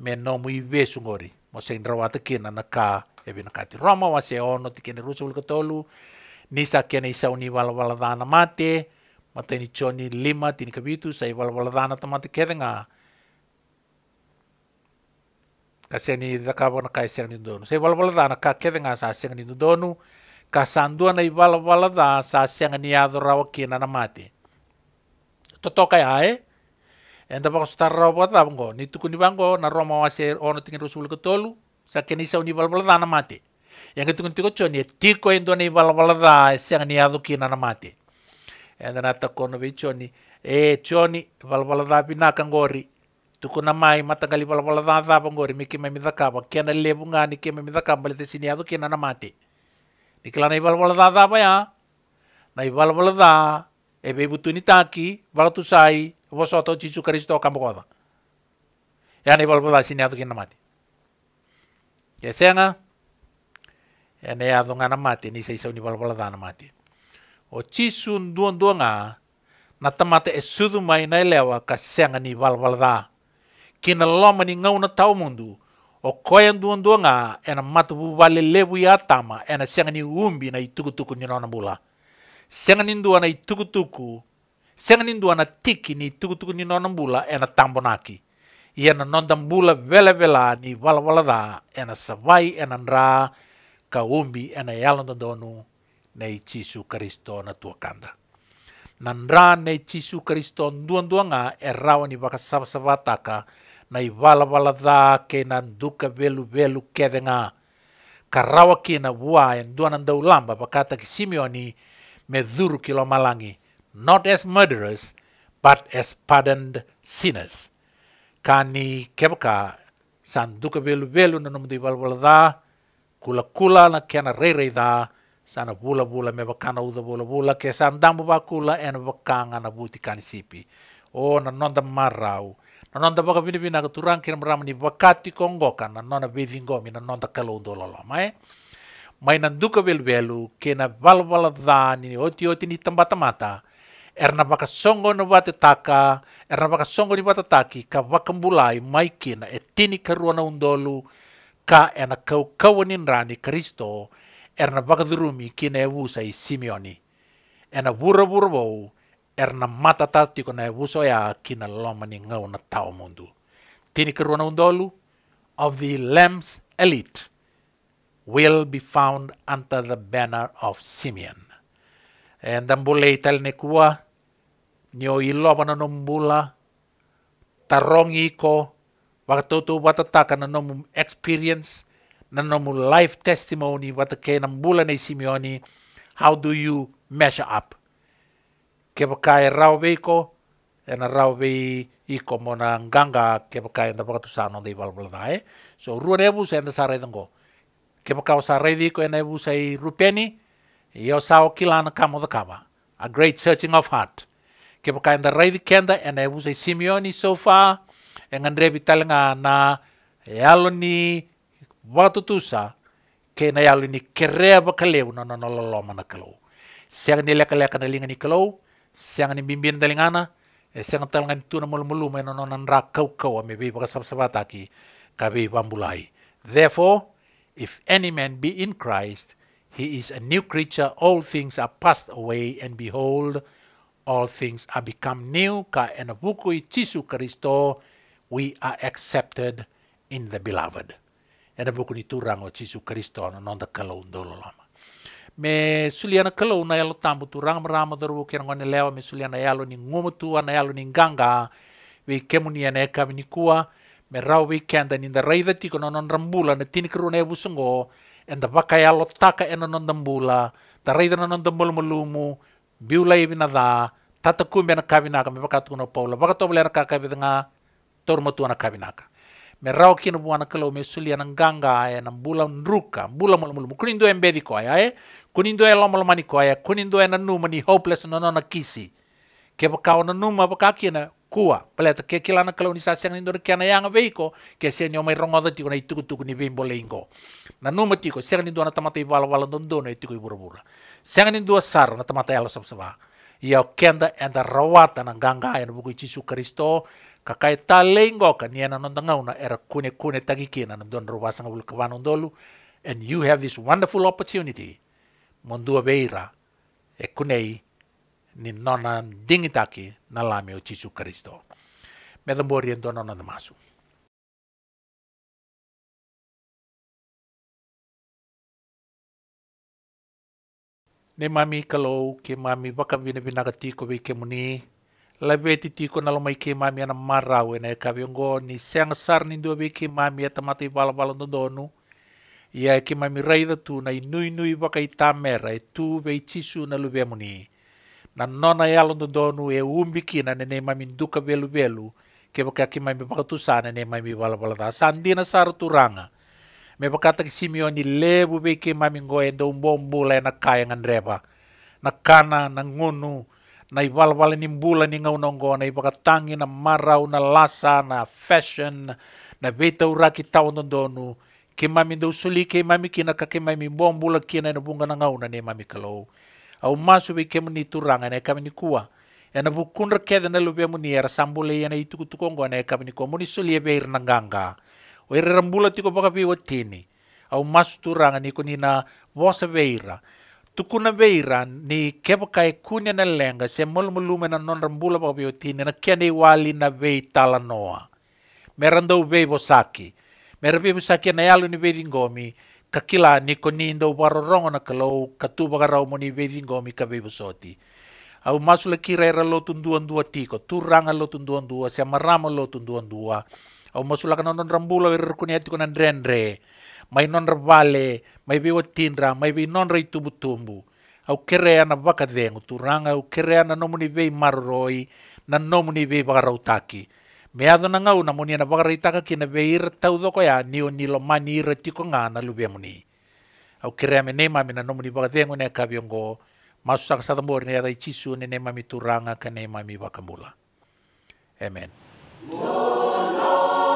Speaker 1: me nomu ibe sungori mo sini rawata kina na ka ebi na kati Roma wa se ono tikene rusa wala katolu nisa kene isa uni wala wala dana mate matani choni lima tini kabitu sa wala wala dana tamata kedenga kaseni bona kai seng ni donu sei wala wala dana ka nga sa seng ni donu ka sandua na wala wala da sa seng ni adora rawa kina na mati Toto to kai ai enda bako star rawa ba da bongo ni tuku ni bango na roma wa se ono tingin rusul wala tolu sa keni sa uni wala wala dana mati yang ketukun tiko choni tiko indone wala wala da seng ni adu kina na mati enda na takono bi choni e choni wala wala da gori mai matangali valavala thaathava ngori mikima mithakava kiana lile vung'ani kima mithakamba lithesini yathu kina na mati nikila na ivalavala thaathava ya na ivalavala thaa eve ivutwini taki vala tusai vosota e o jisu kristo okamukotha yana ivalavala sini yathu kina na mati yeseng'a ene yathu ng'ana mati ni isaisauni ivalavala thaa na mati o jisu nduonduong'a natamata esuthu mai naelewa kasenga ni ivalavala thaa kina loma ni ngau na tau mundu. O koya ndu nga ena matubu vale lebu ya tama ena senga ni umbi na itukutuku ni nona bula. Senga ni ndua ituku tuku, senga ni ndu na tiki ni itukutuku ni nona bula ena tambonaki. non nonda bula vela vela ni vala vala da ena savai ena nra ka umbi ena yalondondonu na ichisu Kristo na tuakanda. nandra na Yesu Kristo duanga e rawa ni waka sabasaba taka nei walawala dha ke na duka velu velu kedenga. Ka rawa ki na wua en na ndau lamba pakata ki Simeoni me dhuru kilo malangi, not as murderers, but as pardoned sinners. Kani kebka sa duka velu velu na nomdi walawala dha, kula kula na kena reirei dha, sana bula bula me bakana uda bula bula ke sa dambu bakula en bakanga na buti kanisipi. O na nonda marau. nanonda baka bini bina ka turang kina marama ni wakati kongo ka nanona bevingo mi nanonda kalau dololo mai mai nanduka belbelu kena balbala dhani ni oti oti ni tambata mata erna baka songo na wate taka erna baka songo ni wate er taki ka wakambulai mai kina e tini karuana undolu ka ena kau ni rani Kristo erna baka durumi kina e wusa i simioni ena wura wura wau er na matata tiko na evuso ya e kina loma ni ngau na tau mundu. Tini keruna undolu of the Lamb's elite will be found under the banner of Simeon. And eh, ambulei tal nekua, ni o ilo wana nombula tarongi ko wakatoto watataka na nomu experience na nomu life testimony watake nam mbula ne Simeoni how do you measure up? ke kai rau veiko ena rau vei iko mona nganga ke enda enda pakatu sano dei balbaladae eh? so rua nebu sa enda sarai tango ke pakau sarai veiko ena ebu sai rupeni iyo sao kilana kamo da kama a great searching of heart ke enda rai kenda ena ebu sai simioni so far engan rebi talenga na e Aloni, watutusa ke na yaloni e kerea bakaleu na nono na loloma kalau Siang ni leka leka na linga kalau, siang ni bimbin ana e siang telangan tu na mulu-mulu mai nonon rak kau kau ame bi baka sabata ki ka bi bambulai therefore if any man be in Christ he is a new creature all things are passed away and behold all things are become new ka i tisu Kristo we are accepted in the beloved enabuku ni turang o tisu Kristo no non da kalondolo lama me suliana kalau na yalo tambu tu rang merama daru ke lewa me suliana yalo ni ngomu tu ana yalo ni ganga we kemu ni ene ka ni kua me rau we kenda ni da raida ti ko non rambula tin kru ne busungo en da baka yalo e taka en non dambula da raida non dambul mulumu biula ibina da tata kumbe na kabinaka me baka tu no paula baka to blera ka tu na kabinaka me raw kina buana kalau me suli anan ganga ya nan bula nruka bula mulu mul kunindo embe di ko ya e kunindo ela lomol mani ko ya e en numa ni hopeless no no na kisi ke ba kauna nu ma ba kakina kua peleta ke kila na kolonisasi ang indor kiana yanga veiko ke se nyo mai rongodo tiko na ituku tuku ni bimbo leingo na numa seng nindo na tamata i wala wala dondo na itu i bura bura seng nindo sar na tamata elo sab saba ia kenda enda rawata na ganga ya na buku i cisu kristo kakai talengo ka niana non na era kune kune tagiki na non don ruwasanga ul dolu and you have this wonderful opportunity mondua beira e kunei ni nona dingitaki na lame o chisu Kristo. Medambori en dono na masu Ne mami kalau ke mami waka vina vina katiko ke muni la be titiko na lomai ke mami ana marau ene e kaviongo ni seang sar ni dua be ke mami e tamata i valavalan ia ke mami raida tu na i nuinui waka i tamera e tu be tisu na luvemuni na nona e alon dodonu e umbikina nenei mami duka veluvelu ke ke mami pakatusana nenei mami valavalada sandina sar turanga me pakata ki Simeoni lebu be ke mami ngoe do mbombu le na kaya ngan reba na kana na ngunu Nay walwal ni bula ni ngau nonggo nay pakatangi na marau na lasa na fashion na beta ura ki tau donu ke mami dau suli ke mami kina ka ke mami bom bula kina na bunga na ngau na ne mami kalau au masu be ke muni turanga ne kami ni kuwa ena bukun rekeda na lubia muni era sambule yana ituku tukongo ne kami ni kuwa muni suli e nanganga o ir rambula tiko pakapi watini au masu turanga ni kunina vosa beira tukuna veiran ni keba kai kunya na lenga se na non rambula ba bio na kene wali na be tala noa merando be bosaki merabe bosaki na yalu ni be dingomi kakila ni konindo barorongo na kalo katuba garau moni be dingomi ka be bosoti au masula kira era lo tunduan dua tiko turanga lo tunduan dua se maramo lo tunduan dua au masula kanon rambula er kunya tiko na drendre mai non vale mai viwa tindra mai vi non rei tumbu au kerea na vakacegu turaga au kerea na nomuni vei maroroi na nomuni vei vakarautaki meado na ngau na munia na vakaraitaka kina vei ira taudoko ya nio nilo mani ira tiko ngā na luvia muni au kerea me neimami na nomuni vakadengu ne kaviongo masusaka satamori na adai chisu ne nei mami turanga ka neimami mami vakamula amen
Speaker 2: Lord, Lord.